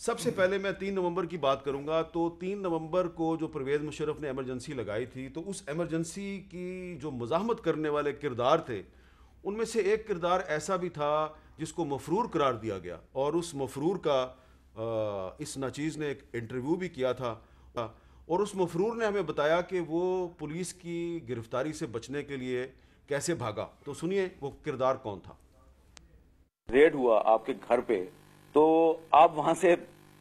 सबसे पहले मैं तीन नवंबर की बात करूंगा तो तीन नवंबर को जो परवेज़ मुशरफ ने एमरजेंसी लगाई थी तो उस एमरजेंसी की जो मजामत करने वाले किरदार थे उनमें से एक किरदार ऐसा भी था जिसको मफरूर करार दिया गया और उस मफरूर का आ, इस नचीज़ ने एक इंटरव्यू भी किया था और उस मफरूर ने हमें बताया कि वो पुलिस की गिरफ्तारी से बचने के लिए कैसे भागा तो सुनिए वो किरदार कौन था रेड हुआ आपके घर पे तो आप वहां से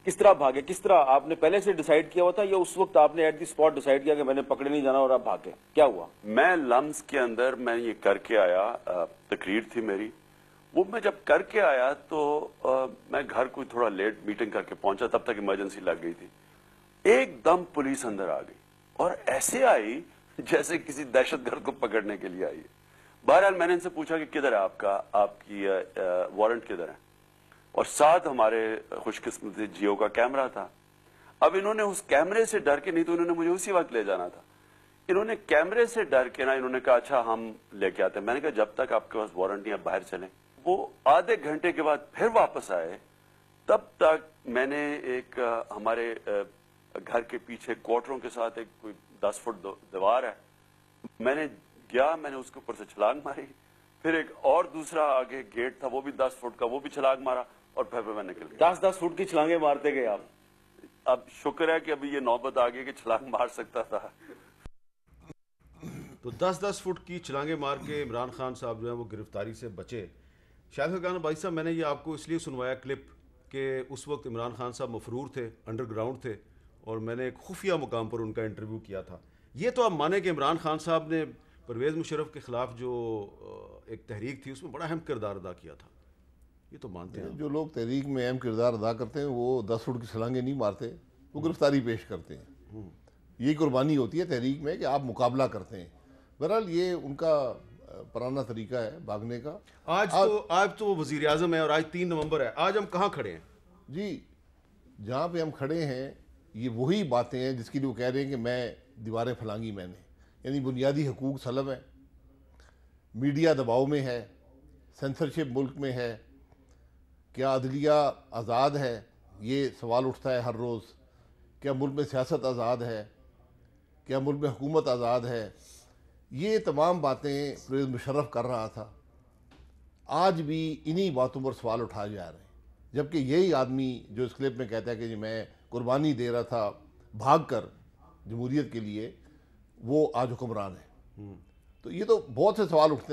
किस तरह भागे किस तरह आपने पहले से डिसाइड किया हुआ था या उस वक्त आपने एट दी स्पॉट डिसाइड किया कि मैंने पकड़े नहीं जाना और आप भागे क्या हुआ मैं लम्स के अंदर मैं ये करके आया तकरीर थी मेरी वो मैं जब करके आया तो आ, मैं घर को थोड़ा लेट मीटिंग करके पहुंचा तब तक इमरजेंसी लग गई थी एकदम पुलिस अंदर आ गई और ऐसे आई जैसे किसी दहशतगर्द को पकड़ने के लिए आई बहरहाल मैंने इनसे पूछा कि किधर है आपका आपकी वारंट किधर है और साथ हमारे खुशकिस्मत जियो का कैमरा था अब इन्होंने उस कैमरे से डर के नहीं तो इन्होंने मुझे उसी वक्त ले जाना था इन्होंने कैमरे से डर के ना इन्होंने कहा अच्छा हम लेके आते हैं मैंने कहा जब तक आपके पास वारंटी आप बाहर चले वो आधे घंटे के बाद फिर वापस आए तब तक मैंने एक हमारे घर के पीछे क्वार्टरों के साथ एक कोई दस फुट दीवार है मैंने गया मैंने उसके ऊपर से छलांग मारी फिर एक और दूसरा आगे गेट था वो भी दस फुट का वो भी छलांग मारा और फिर में निकल गया दस दस फुट की छलांगे मारते गए आप अब शुक्र है कि अभी ये नौबत आ गई कि छलांग मार सकता था तो दस दस फुट की छलांगे मार के इमरान खान साहब जो है वो गिरफ्तारी से बचे शाह खान भाई साहब मैंने ये आपको इसलिए सुनवाया क्लिप कि उस वक्त इमरान खान साहब मफरूर थे अंडरग्राउंड थे और मैंने एक खुफिया मुकाम पर उनका इंटरव्यू किया था ये तो आप माने कि इमरान खान साहब ने परवेज़ मुशरफ के ख़िलाफ़ जो एक तहरीक थी उसमें बड़ा अहम किरदार अदा किया था ये तो मानते हैं जो लोग तहरीक में अहम किरदार अदा करते हैं वो दस फुट की छलांगे नहीं मारते वो गिरफ्तारी पेश करते हैं हम्म। ये कुर्बानी होती है तहरीक में कि आप मुकाबला करते हैं बहरहाल ये उनका पुराना तरीका है भागने का आज, आज तो आज तो वो वजीर अजम है और आज तीन नवंबर है आज हम कहाँ खड़े हैं जी जहाँ पे हम खड़े हैं ये वही बातें हैं जिसके लिए वो कह रहे हैं कि मैं दीवारें फलांगी मैंने यानी बुनियादी हकूक सलम है मीडिया दबाव में है सेंसरशिप मुल्क में है क्या अदलिया आज़ाद है ये सवाल उठता है हर रोज़ क्या मुल्क में सियासत आज़ाद है क्या मुल्क में हुकूमत आज़ाद है ये तमाम बातें परवेज़ मुशर्रफ कर रहा था आज भी इन्हीं बातों पर सवाल उठाए जा रहे हैं जबकि यही आदमी जो इस क्लिप में कहता है कि जी मैं कुर्बानी दे रहा था भाग कर जमहूरीत के लिए वो आज हुक्मरान है तो ये तो बहुत से सवाल उठते